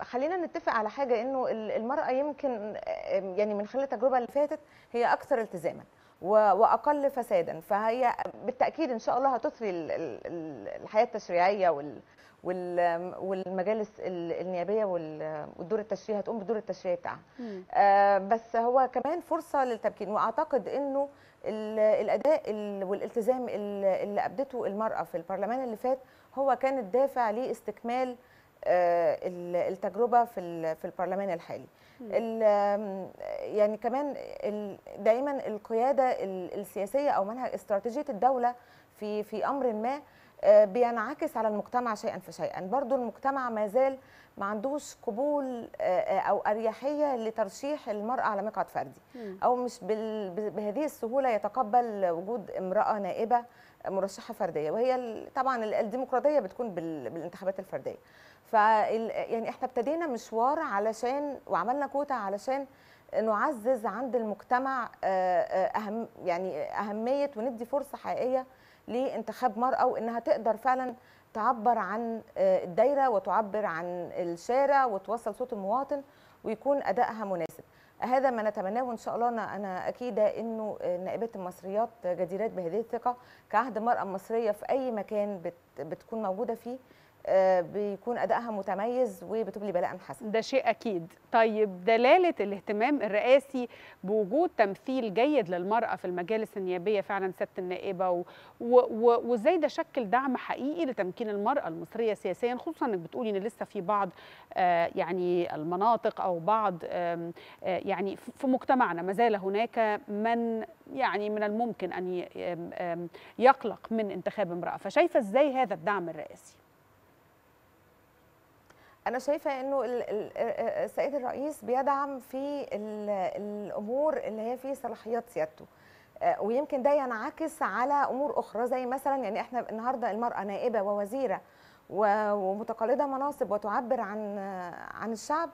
خلينا نتفق على حاجه انه المراه يمكن يعني من خلال التجربه اللي فاتت هي اكثر التزاما واقل فسادا فهي بالتاكيد ان شاء الله هتثري الحياه التشريعيه والمجالس النيابيه والدور التشريعي هتقوم بالدور التشريعي بتاعها أه، بس هو كمان فرصه للتمكين واعتقد انه الاداء والالتزام اللي ابدته المراه في البرلمان اللي فات هو كان الدافع لاستكمال آه، التجربه في في البرلمان الحالي يعني كمان دائما القياده السياسيه او منهج استراتيجيه الدوله في في امر ما آه، بينعكس على المجتمع شيئا فشيئا برضو المجتمع ما زال ما عندوش قبول آه، آه، او اريحيه لترشيح المراه على مقعد فردي او مش بهذه السهوله يتقبل وجود امراه نائبه مرشحه فرديه وهي طبعا الديمقراطيه بتكون بالانتخابات الفرديه ف يعني احنا ابتدينا مشوار علشان وعملنا كوتا علشان نعزز عند المجتمع آه، آه، أهم يعني أهمية وندي فرصة حقيقية لانتخاب مرأة وإنها تقدر فعلا تعبر عن آه، الدايرة وتعبر عن الشارع وتوصل صوت المواطن ويكون أدائها مناسب هذا ما نتمناه إن شاء الله انا اكيده انه نائبات المصريات جديرات بهذه الثقه كعهد مراه مصريه في اي مكان بتكون موجوده فيه آه، بيكون ادائها متميز وبتبلي بلاء حسن ده شيء اكيد طيب دلاله الاهتمام الرئاسي بوجود تمثيل جيد للمراه في المجالس النيابيه فعلا ست النائبه وازاي ده شكل دعم حقيقي لتمكين المراه المصريه سياسيا خصوصا انك بتقولي ان لسه في بعض آه، يعني المناطق او بعض آه، يعني في مجتمعنا ما زال هناك من يعني من الممكن ان يقلق من انتخاب امراه فشايفه ازاي هذا الدعم الرئاسي انا شايفه انه السيد الرئيس بيدعم في الامور اللي هي في صلاحيات سيادته ويمكن ده ينعكس على امور اخرى زي مثلا يعني احنا النهارده المراه نائبه ووزيره ومتقلده مناصب وتعبر عن عن الشعب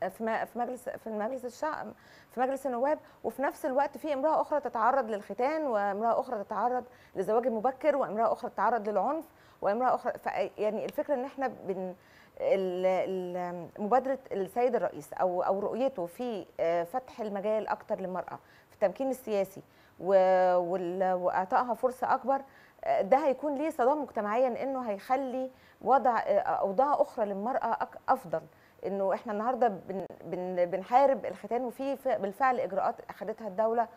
في في مجلس في مجلس الشعب في مجلس النواب وفي نفس الوقت في امراه اخرى تتعرض للختان وامراه اخرى تتعرض للزواج المبكر وامراه اخرى تتعرض للعنف وامراه اخرى يعني الفكره ان احنا بن مبادره السيد الرئيس او او رؤيته في آه، فتح المجال اكتر للمراه في التمكين السياسي واعطائها فرصه اكبر آه، ده هيكون ليه صدام مجتمعيا انه هيخلي وضع آه، اوضاع اخرى للمراه افضل انه احنا النهارده بنحارب الختان وفي بالفعل اجراءات اخذتها الدوله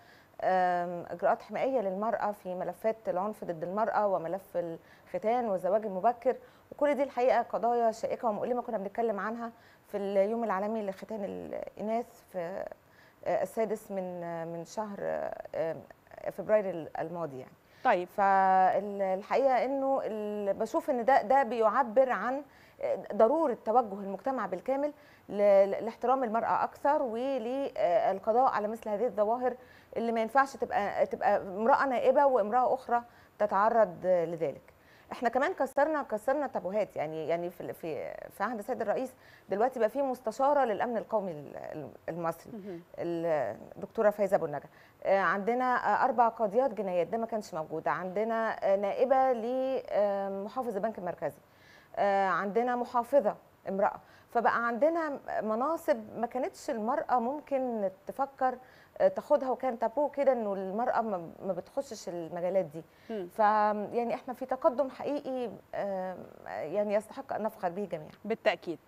اجراءات حمائيه للمراه في ملفات العنف ضد المراه وملف الختان والزواج المبكر وكل دي الحقيقه قضايا شائكه ومؤلمه كنا بنتكلم عنها في اليوم العالمي لختان الاناث في آه، السادس من آه، من شهر آه، فبراير الماضي يعني طيب فالحقيقه انه بشوف ان ده ده بيعبر عن ضروره توجه المجتمع بالكامل لاحترام المراه اكثر وللقضاء على مثل هذه الظواهر اللي ما ينفعش تبقى تبقى امراه نائبه وامراه اخرى تتعرض لذلك احنا كمان كسرنا كسرنا تابوهات يعني يعني في في في عهد السيد الرئيس دلوقتي بقى في مستشاره للامن القومي المصري الدكتوره فايزه ابو النجا آه، عندنا اربع قاضيات جنايات ده ما كانش موجود عندنا نائبه لمحافظ آه، البنك المركزي آه، عندنا محافظه امرأة فبقى عندنا مناصب ما كانتش المرأة ممكن تفكر آه، تاخدها وكان تابو كده انه المرأة ما بتخشش المجالات دي فيعني احنا في تقدم حقيقي آه، يعني يستحق ان نفخر به جميعا بالتأكيد